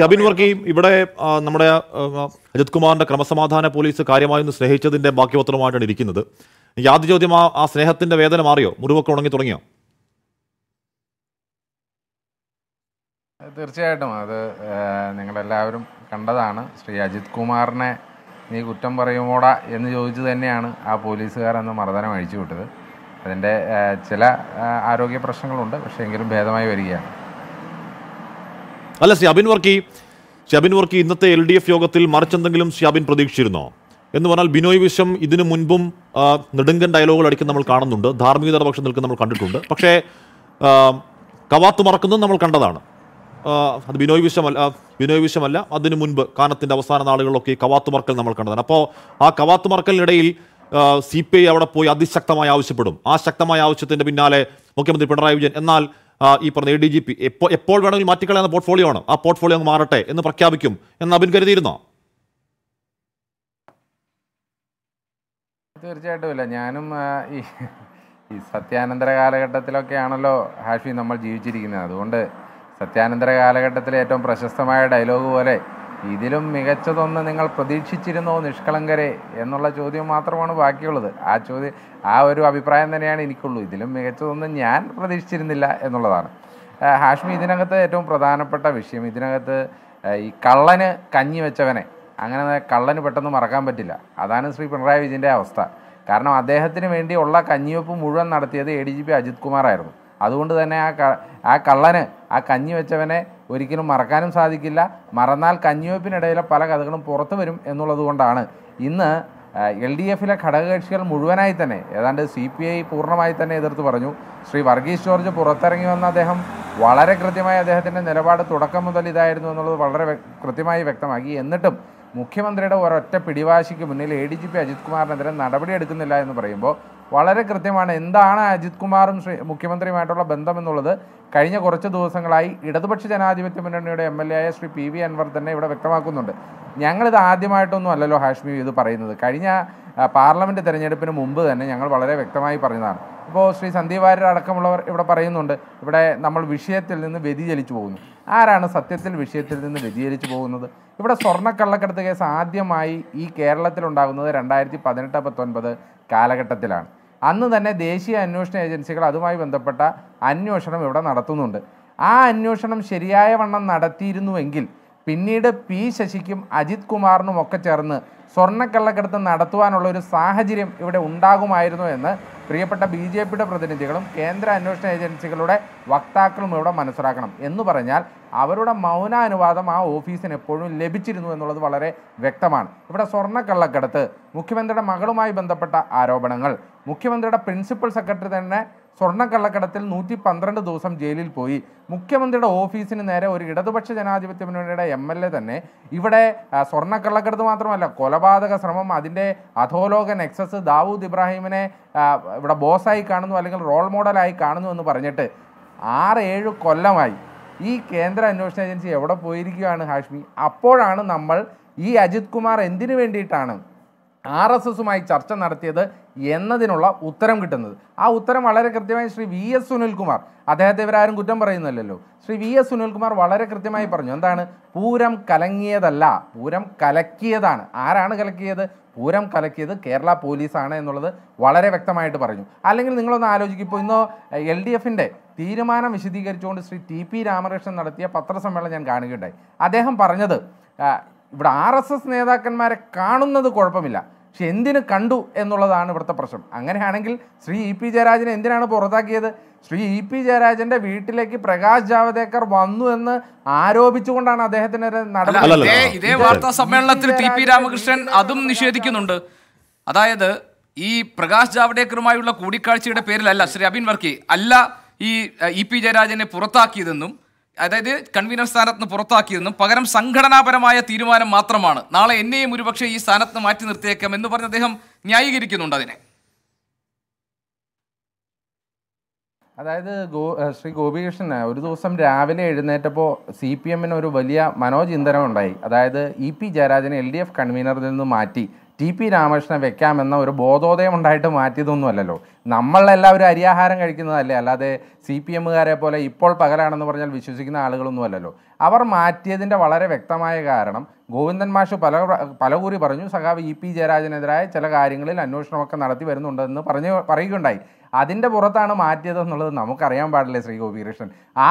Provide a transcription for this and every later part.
ഷബിൻ വർക്കിയും ഇവിടെ നമ്മുടെ അജിത് കുമാറിന്റെ ക്രമസമാധാന പോലീസ് കാര്യമായി സ്നേഹിച്ചതിന്റെ ബാക്കിപത്രമായിട്ടാണ് ഇരിക്കുന്നത് യാതൊരു ചോദ്യം ആ ആ സ്നേഹത്തിന്റെ വേദന മാറിയോ മുറിവൊക്കെ ഉണങ്ങി തുടങ്ങിയോ തീർച്ചയായിട്ടും അത് നിങ്ങളെല്ലാവരും കണ്ടതാണ് ശ്രീ അജിത് കുമാറിനെ നീ കുറ്റം പറയുമോടാ എന്ന് ചോദിച്ചു തന്നെയാണ് ആ പോലീസുകാരെന്ന് മർദ്ദനം അഴിച്ചു വിട്ടത് അതിൻ്റെ ചില ആരോഗ്യ പ്രശ്നങ്ങളുണ്ട് പക്ഷേ എങ്കിലും ഭേദമായി വരികയാണ് അല്ല ഷാബിൻ വർക്കി ഷാബിൻ വർക്കി ഇന്നത്തെ എൽ ഡി എഫ് യോഗത്തിൽ മറിച്ചെന്തെങ്കിലും ഷാബിൻ പ്രതീക്ഷിച്ചിരുന്നോ എന്ന് പറഞ്ഞാൽ ബിനോയ് വിശ്വം ഇതിനു മുൻപും നെടുങ്കൻ ഡയലോഗുകൾ അടിക്കുന്ന നമ്മൾ കാണുന്നുണ്ട് ധാർമ്മികതയുടെ പക്ഷം നിൽക്കുന്ന നമ്മൾ കണ്ടിട്ടുണ്ട് പക്ഷേ കവാത്ത് മറക്കുന്നതും നമ്മൾ കണ്ടതാണ് അത് ബിനോയ് വിശ്വമല്ല ബിനോയ് വിശ്വമല്ല അതിനു മുൻപ് കാനത്തിൻ്റെ അവസാന നാളുകളിലൊക്കെ ഈ കവാത്ത് മറക്കൽ നമ്മൾ കണ്ടതാണ് അപ്പോൾ ആ കവാത്ത് മറക്കലിനിടയിൽ സി പി ഐ അവിടെ പോയി അതിശക്തമായി ആവശ്യപ്പെടും ആ ശക്തമായ ആവശ്യത്തിൻ്റെ പിന്നാലെ മുഖ്യമന്ത്രി പിണറായി വിജയൻ എന്നാൽ ഈ പറഞ്ഞ എ ഡി ജി പി എപ്പോൾ എപ്പോൾ വേണമെങ്കിൽ മാറ്റിക്കളയുന്ന പോർട്ട്ഫോളിയോ ആണ് ആ പോർട്ട്ഫോളിയോ അങ്ങ് മാറട്ടെ എന്ന് പ്രഖ്യാപിക്കും എന്ന് അബിൻ കരുതിയിരുന്നോ തീർച്ചയായിട്ടും ഇല്ല ഞാനും ഈ ഈ സത്യാനന്തര കാലഘട്ടത്തിലൊക്കെയാണല്ലോ ഹാഷി നമ്മൾ ജീവിച്ചിരിക്കുന്നത് അതുകൊണ്ട് സത്യാനന്തര കാലഘട്ടത്തിലെ ഏറ്റവും പ്രശസ്തമായ ഡയലോഗ് പോലെ ഇതിലും മികച്ചതൊന്ന് നിങ്ങൾ പ്രതീക്ഷിച്ചിരുന്നോ നിഷ്കളങ്കരെ എന്നുള്ള ചോദ്യം മാത്രമാണ് ബാക്കിയുള്ളത് ആ ചോദ്യം ആ ഒരു അഭിപ്രായം തന്നെയാണ് എനിക്കുള്ളൂ ഇതിലും മികച്ചതൊന്നും ഞാൻ പ്രതീക്ഷിച്ചിരുന്നില്ല എന്നുള്ളതാണ് ഹാഷ്മി ഇതിനകത്ത് ഏറ്റവും പ്രധാനപ്പെട്ട വിഷയം ഇതിനകത്ത് ഈ കള്ളന് കഞ്ഞി വെച്ചവനെ അങ്ങനെ കള്ളന് പെട്ടെന്ന് മറക്കാൻ പറ്റില്ല അതാണ് ശ്രീ പിണറായി വിജയൻ്റെ അവസ്ഥ കാരണം അദ്ദേഹത്തിന് വേണ്ടിയുള്ള കഞ്ഞിവെപ്പ് മുഴുവൻ നടത്തിയത് A D G P Ajith കുമാറായിരുന്നു അതുകൊണ്ട് തന്നെ ആ ആ കള്ളന് ആ കഞ്ഞി വെച്ചവനെ ഒരിക്കലും മറക്കാനും സാധിക്കില്ല മറന്നാൽ കഞ്ഞിവെപ്പിനിടയിലെ പല കഥകളും പുറത്തു വരും എന്നുള്ളതുകൊണ്ടാണ് ഇന്ന് എൽ ഡി എഫിലെ ഘടകകക്ഷികൾ മുഴുവനായി തന്നെ ഏതാണ്ട് സി പി ഐ പൂർണ്ണമായി തന്നെ എതിർത്ത് പറഞ്ഞു ശ്രീ വർഗീസ് ജോർജ് പുറത്തിറങ്ങി വന്ന അദ്ദേഹം വളരെ കൃത്യമായി അദ്ദേഹത്തിൻ്റെ നിലപാട് തുടക്കം മുതൽ ഇതായിരുന്നു എന്നുള്ളത് വളരെ കൃത്യമായി വ്യക്തമാക്കി എന്നിട്ടും മുഖ്യമന്ത്രിയുടെ ഒരൊറ്റ പിടിവാശിക്ക് മുന്നിൽ A D G P Ajith കുമാറിനെതിരെ നടപടിയെടുക്കുന്നില്ല എന്ന് പറയുമ്പോൾ വളരെ കൃത്യമാണ് എന്താണ് അജിത് കുമാറും ശ്രീ മുഖ്യമന്ത്രിയുമായിട്ടുള്ള ബന്ധമെന്നുള്ളത് കഴിഞ്ഞ കുറച്ച് ദിവസങ്ങളായി ഇടതുപക്ഷ ജനാധിപത്യ മുന്നണിയുടെ എം എൽ എ ആയ ശ്രീ പി വി അൻവർ തന്നെ ഇവിടെ വ്യക്തമാക്കുന്നുണ്ട് ഞങ്ങളിത് ആദ്യമായിട്ടൊന്നും അല്ലല്ലോ ഹാഷ്മി ഇത് പറയുന്നത് കഴിഞ്ഞ പാർലമെന്റ് തെരഞ്ഞെടുപ്പിന് മുമ്പ് തന്നെ ഞങ്ങൾ വളരെ വ്യക്തമായി പറഞ്ഞതാണ് ഇപ്പോൾ ശ്രീ സന്ദീപ് വാര്യർ അടക്കമുള്ളവർ ഇവിടെ പറയുന്നുണ്ട് ഇവിടെ നമ്മൾ വിഷയത്തിൽ നിന്ന് വ്യതിചലിച്ചു പോകുന്നു ആരാണ് സത്യത്തിൽ വിഷയത്തിൽ നിന്ന് വ്യതിചരിച്ചു പോകുന്നത് ഇവിടെ സ്വർണ്ണക്കള്ളക്കടത്ത് കേസ് ആദ്യമായി ഈ കേരളത്തിലുണ്ടാകുന്നത് രണ്ടായിരത്തി പതിനെട്ട് പത്തൊൻപത് കാലഘട്ടത്തിലാണ് അന്ന് തന്നെ ദേശീയ അന്വേഷണ ഏജൻസികൾ അതുമായി ബന്ധപ്പെട്ട അന്വേഷണം ഇവിടെ നടത്തുന്നുണ്ട് ആ അന്വേഷണം ശരിയായ വണ്ണം നടത്തിയിരുന്നുവെങ്കിൽ പിന്നീട് പി ശശിക്കും അജിത് കുമാറിനും ഒക്കെ ചേർന്ന് സ്വർണ്ണക്കള്ളക്കെടുത്ത് നടത്തുവാനുള്ള ഒരു സാഹചര്യം ഇവിടെ ഉണ്ടാകുമായിരുന്നു എന്ന് പ്രിയപ്പെട്ട ബി ജെ പിയുടെ പ്രതിനിധികളും കേന്ദ്ര അന്വേഷണ ഏജൻസികളുടെ വക്താക്കളും ഇവിടെ മനസ്സിലാക്കണം എന്ന് പറഞ്ഞാൽ അവരുടെ മൗനാനുവാദം ആ ഓഫീസിന് എപ്പോഴും ലഭിച്ചിരുന്നു എന്നുള്ളത് വളരെ വ്യക്തമാണ് ഇവിടെ സ്വർണ്ണക്കള്ളക്കടത്ത് മുഖ്യമന്ത്രിയുടെ മകളുമായി ബന്ധപ്പെട്ട ആരോപണങ്ങൾ മുഖ്യമന്ത്രിയുടെ പ്രിൻസിപ്പൽ സെക്രട്ടറി തന്നെ കള്ളക്കടത്തിൽ നൂറ്റി പന്ത്രണ്ട് ദിവസം ജയിലിൽ പോയി മുഖ്യമന്ത്രിയുടെ ഓഫീസിന് നേരെ ഒരു ഇടതുപക്ഷ ജനാധിപത്യ മുന്നണിയുടെ എം എൽ എ തന്നെ ഇവിടെ കള്ളക്കടത്ത് മാത്രമല്ല കൊലപാതക ശ്രമം അതിൻ്റെ അധോലോകൻ എക്സസ് ദാവൂദ് ഇബ്രാഹിമിനെ ഇവിടെ ബോസായി കാണുന്നു അല്ലെങ്കിൽ റോൾ മോഡലായി കാണുന്നു എന്ന് പറഞ്ഞിട്ട് ആറ് ഏഴ് കൊല്ലമായി ഈ കേന്ദ്ര അന്വേഷണ ഏജൻസി എവിടെ പോയിരിക്കുകയാണ് ഹാഷ്മി അപ്പോഴാണ് നമ്മൾ ഈ അജിത് കുമാർ എന്തിനു വേണ്ടിയിട്ടാണ് ആർ എസ് എസുമായി ചർച്ച നടത്തിയത് എന്നതിനുള്ള ഉത്തരം കിട്ടുന്നത് ആ ഉത്തരം വളരെ കൃത്യമായി ശ്രീ വി എസ് സുനിൽകുമാർ അദ്ദേഹത്തെ ഇവരാരും കുറ്റം പറയുന്നില്ലല്ലോ ശ്രീ വി എസ് സുനിൽകുമാർ വളരെ കൃത്യമായി പറഞ്ഞു എന്താണ് പൂരം കലങ്ങിയതല്ല പൂരം കലക്കിയതാണ് ആരാണ് കലക്കിയത് പൂരം കലക്കിയത് കേരള പോലീസാണ് എന്നുള്ളത് വളരെ വ്യക്തമായിട്ട് പറഞ്ഞു അല്ലെങ്കിൽ നിങ്ങളൊന്ന് ആലോചിക്കും ഇപ്പോൾ ഇന്നോ എൽ ഡി എഫിൻ്റെ തീരുമാനം വിശദീകരിച്ചുകൊണ്ട് ശ്രീ ടി പി രാമകൃഷ്ണൻ നടത്തിയ പത്രസമ്മേളനം ഞാൻ കാണുകയുണ്ടായി അദ്ദേഹം പറഞ്ഞത് ഇവിടെ ആർ എസ് എസ് നേതാക്കന്മാരെ കാണുന്നത് കുഴപ്പമില്ല പക്ഷെ എന്തിനു കണ്ടു എന്നുള്ളതാണ് ഇവിടുത്തെ പ്രശ്നം അങ്ങനെയാണെങ്കിൽ ശ്രീ ഇ പി ജയരാജനെ എന്തിനാണ് പുറത്താക്കിയത് ശ്രീ ഇ പി ജയരാജന്റെ വീട്ടിലേക്ക് പ്രകാശ് ജാവദേക്കർ വന്നു എന്ന് ആരോപിച്ചുകൊണ്ടാണ് അദ്ദേഹത്തിന് നടപടി ഇതേ വാർത്താ സമ്മേളനത്തിൽ ടി പി രാമകൃഷ്ണൻ അതും നിഷേധിക്കുന്നുണ്ട് അതായത് ഈ പ്രകാശ് ജാവദേക്കറുമായുള്ള കൂടിക്കാഴ്ചയുടെ പേരിലല്ല ശ്രീ അബിൻ വർക്കി അല്ല ഈ ഇ പി ജയരാജനെ പുറത്താക്കിയതെന്നും അതായത് കൺവീനർ സ്ഥാനത്ത് നിന്ന് പുറത്താക്കിയതെന്നും പകരം സംഘടനാപരമായ തീരുമാനം മാത്രമാണ് നാളെ എന്നെയും ഒരുപക്ഷെ ഈ സ്ഥാനത്ത് മാറ്റി നിർത്തിയേക്കാം എന്ന് പറഞ്ഞ് അദ്ദേഹം ന്യായീകരിക്കുന്നുണ്ട് അതിനെ അതായത് ഗോ ശ്രീ ഗോപികൃഷ്ണന് ഒരു ദിവസം രാവിലെ എഴുന്നേറ്റപ്പോൾ സി പി എമ്മിന് ഒരു വലിയ മനോചിന്തനം ഉണ്ടായി അതായത് ഇ പി ജയരാജനെ എൽ ഡി എഫ് കൺവീനറിൽ നിന്ന് മാറ്റി ടി പി രാമകൃഷ്ണൻ വെക്കാമെന്ന ഒരു ബോധോദയം ഉണ്ടായിട്ട് മാറ്റിയതൊന്നുമല്ലല്ലോ നമ്മളെല്ലാവരും അരിയാഹാരം കഴിക്കുന്നതല്ലേ അല്ലാതെ സി പി എമ്മുകാരെ പോലെ ഇപ്പോൾ പകലാണെന്ന് പറഞ്ഞാൽ വിശ്വസിക്കുന്ന ആളുകളൊന്നുമല്ലല്ലോ അവർ മാറ്റിയതിൻ്റെ വളരെ വ്യക്തമായ കാരണം ഗോവിന്ദൻ മാഷ് പല പലകൂറി പറഞ്ഞു സഖാവ് ഇ പി ജയരാജനെതിരായ ചില കാര്യങ്ങളിൽ അന്വേഷണമൊക്കെ നടത്തി വരുന്നുണ്ടെന്ന് പറഞ്ഞ് പറയുകയുണ്ടായി അതിൻ്റെ പുറത്താണ് മാറ്റിയതെന്നുള്ളത് നമുക്കറിയാൻ പാടില്ല ശ്രീ ഗോപികൃഷ്ണൻ ആ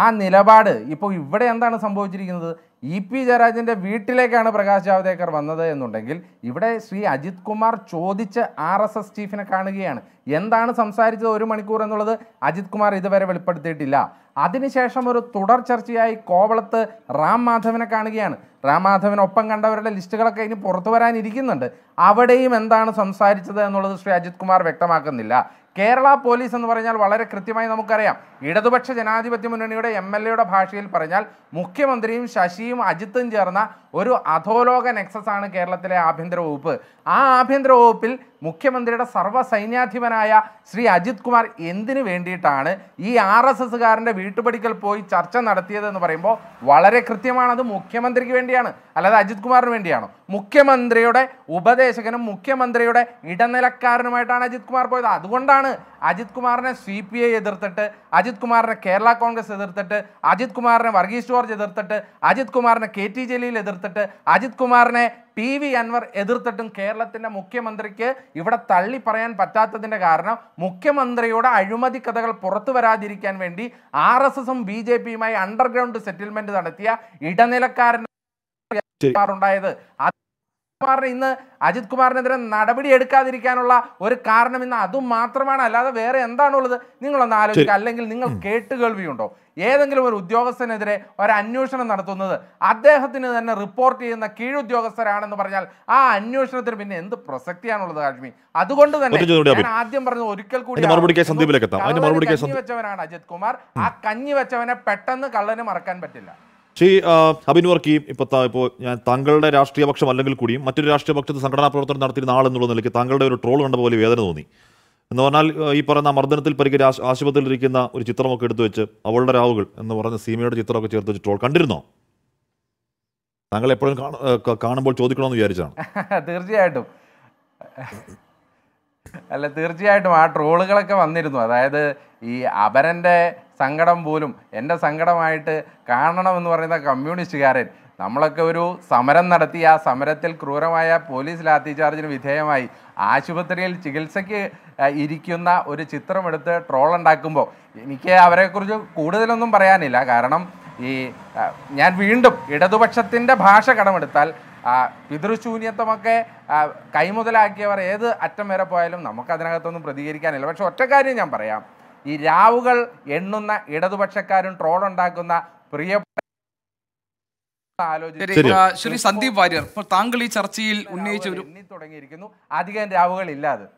ആ നിലപാട് ഇപ്പോൾ ഇവിടെ എന്താണ് സംഭവിച്ചിരിക്കുന്നത് ഇ പി ജയരാജൻ്റെ വീട്ടിലേക്കാണ് പ്രകാശ് ജാവ്ദേക്കർ വന്നത് എന്നുണ്ടെങ്കിൽ ഇവിടെ ശ്രീ അജിത് കുമാർ ചോദിച്ച് ആർ എസ് എസ് ചീഫിനെ കാണുകയാണ് എന്താണ് സംസാരിച്ചത് ഒരു മണിക്കൂർ എന്നുള്ളത് അജിത് കുമാർ ഇതുവരെ വെളിപ്പെടുത്തിയിട്ടില്ല അതിനുശേഷം ഒരു തുടർ ചർച്ചയായി കോവളത്ത് റാം മാധവനെ കാണുകയാണ് റാം മാധവനൊപ്പം കണ്ടവരുടെ ലിസ്റ്റുകളൊക്കെ ഇനി പുറത്തു വരാനിരിക്കുന്നുണ്ട് അവിടെയും എന്താണ് സംസാരിച്ചത് എന്നുള്ളത് ശ്രീ അജിത് കുമാർ വ്യക്തമാക്കുന്നില്ല കേരള പോലീസ് എന്ന് പറഞ്ഞാൽ വളരെ കൃത്യമായി നമുക്കറിയാം ഇടതുപക്ഷ ജനാധിപത്യ മുന്നണിയുടെ എം എൽ എയുടെ ഭാഷയിൽ പറഞ്ഞാൽ മുഖ്യമന്ത്രിയും ശശിയും അജിത്തും ചേർന്ന ഒരു അധോലോക നെക്സസ് ആണ് കേരളത്തിലെ ആഭ്യന്തര വകുപ്പ് ആ ആഭ്യന്തര വകുപ്പിൽ മുഖ്യമന്ത്രിയുടെ സർവ്വസൈന്യാധിപനായ ശ്രീ അജിത് കുമാർ എന്തിനു വേണ്ടിയിട്ടാണ് ഈ ആർ എസ് എസ്സുകാരൻ്റെ വീട്ടുപടിക്കൽ പോയി ചർച്ച നടത്തിയതെന്ന് പറയുമ്പോൾ വളരെ കൃത്യമാണത് മുഖ്യമന്ത്രിക്ക് വേണ്ടിയാണ് അല്ലാതെ അജിത് കുമാറിന് വേണ്ടിയാണോ മുഖ്യമന്ത്രിയുടെ ഉപദേശകനും മുഖ്യമന്ത്രിയുടെ ഇടനിലക്കാരനുമായിട്ടാണ് അജിത് കുമാർ പോയത് അതുകൊണ്ടാണ് അജിത് കുമാറിനെ സി പി ഐ എതിർത്തിട്ട് അജിത് കുമാറിനെ കേരള കോൺഗ്രസ് എതിർത്തിട്ട് അജിത് കുമാറിനെ വർഗീസ് ജോർജ് എതിർത്തിട്ട് അജിത് കുമാറിനെ കെ ടി ജലീൽ എതിർത്തിട്ട് അജിത് കുമാറിനെ പി വി അൻവർ എതിർത്തിട്ടും കേരളത്തിൻ്റെ മുഖ്യമന്ത്രിക്ക് ഇവിടെ തള്ളി പറയാൻ പറ്റാത്തതിൻ്റെ കാരണം മുഖ്യമന്ത്രിയുടെ അഴിമതി കഥകൾ പുറത്തു വരാതിരിക്കാൻ വേണ്ടി ആർ എസ് എസും ബി ജെ പിയുമായി അണ്ടർഗ്രൗണ്ട് സെറ്റിൽമെൻറ്റ് നടത്തിയ ഇടനിലക്കാരൻ ഉണ്ടായത് ഇന്ന് അജിത് കുമാറിനെതിരെ നടപടി എടുക്കാതിരിക്കാനുള്ള ഒരു കാരണം ഇന്ന് അതും മാത്രമാണ് അല്ലാതെ വേറെ എന്താണുള്ളത് നിങ്ങളൊന്ന് ആലോചിക്കുക അല്ലെങ്കിൽ നിങ്ങൾ കേട്ട് കേൾവിയുണ്ടോ ഏതെങ്കിലും ഒരു ഉദ്യോഗസ്ഥനെതിരെ ഒരു അന്വേഷണം നടത്തുന്നത് അദ്ദേഹത്തിന് തന്നെ റിപ്പോർട്ട് ചെയ്യുന്ന കീഴുദ്യോഗസ്ഥരാണെന്ന് പറഞ്ഞാൽ ആ അന്വേഷണത്തിന് പിന്നെ എന്ത് പ്രസക്തിയാണുള്ളത് കാശ്മി അതുകൊണ്ട് തന്നെ ഞാൻ ആദ്യം പറഞ്ഞത് ഒരിക്കൽ കൂടി കഞ്ഞി വെച്ചവനാണ് അജിത് കുമാർ ആ കഞ്ഞി വെച്ചവനെ പെട്ടെന്ന് കള്ളന് മറക്കാൻ പറ്റില്ല ശ്രീ അബിൻ വർക്കി ഇപ്പോൾ ഇപ്പോൾ ഞാൻ താങ്കളുടെ രാഷ്ട്രീയ പക്ഷം അല്ലെങ്കിൽ കൂടിയും മറ്റൊരു രാഷ്ട്രീയ പക്ഷത്ത് സംഘടനാ പ്രവർത്തനം നടത്തിയിരുന്ന ആളെന്നുള്ള നിലയ്ക്ക് താങ്കളുടെ ഒരു ട്രോൾ കണ്ട പോലെ വേദന തോന്നി എന്ന് പറഞ്ഞാൽ ഈ പറയുന്ന മർദ്ദനത്തിൽ പരിക്ക് ഇരിക്കുന്ന ഒരു ചിത്രമൊക്കെ എടുത്തു വെച്ച് അവളുടെ രാവുകൾ എന്ന് പറഞ്ഞ സീമയുടെ ചിത്രമൊക്കെ ചേർത്ത് വെച്ച് ട്രോൾ കണ്ടിരുന്നോ താങ്കൾ എപ്പോഴും കാണുമ്പോൾ ചോദിക്കണമെന്ന് വിചാരിച്ചാണ് തീർച്ചയായിട്ടും അല്ല തീർച്ചയായിട്ടും ആ ട്രോളുകളൊക്കെ വന്നിരുന്നു അതായത് ഈ അപരൻ്റെ സങ്കടം പോലും എൻ്റെ സങ്കടമായിട്ട് കാണണമെന്ന് പറയുന്ന കമ്മ്യൂണിസ്റ്റുകാരൻ നമ്മളൊക്കെ ഒരു സമരം നടത്തി ആ സമരത്തിൽ ക്രൂരമായ പോലീസ് ലാത്തി വിധേയമായി ആശുപത്രിയിൽ ചികിത്സയ്ക്ക് ഇരിക്കുന്ന ഒരു ചിത്രമെടുത്ത് ട്രോൾ ഉണ്ടാക്കുമ്പോൾ എനിക്ക് അവരെക്കുറിച്ച് കൂടുതലൊന്നും പറയാനില്ല കാരണം ഈ ഞാൻ വീണ്ടും ഇടതുപക്ഷത്തിൻ്റെ ഭാഷ കടമെടുത്താൽ പിതൃശൂന്യത്വമൊക്കെ കൈമുതലാക്കിയവർ ഏത് അറ്റം വരെ പോയാലും നമുക്കതിനകത്തൊന്നും പ്രതികരിക്കാനില്ല പക്ഷെ ഒറ്റ കാര്യം ഞാൻ പറയാം ഈ രാവുകൾ എണ്ണുന്ന ഇടതുപക്ഷക്കാരും ട്രോളുണ്ടാക്കുന്ന പ്രിയ ശ്രീ സന്ദീപ് വാര്യർ ഇപ്പോൾ താങ്കൾ ഈ ചർച്ചയിൽ ഉന്നയിച്ച ഒരു തുടങ്ങിയിരിക്കുന്നു അധികം രാവുകൾ ഇല്ലാതെ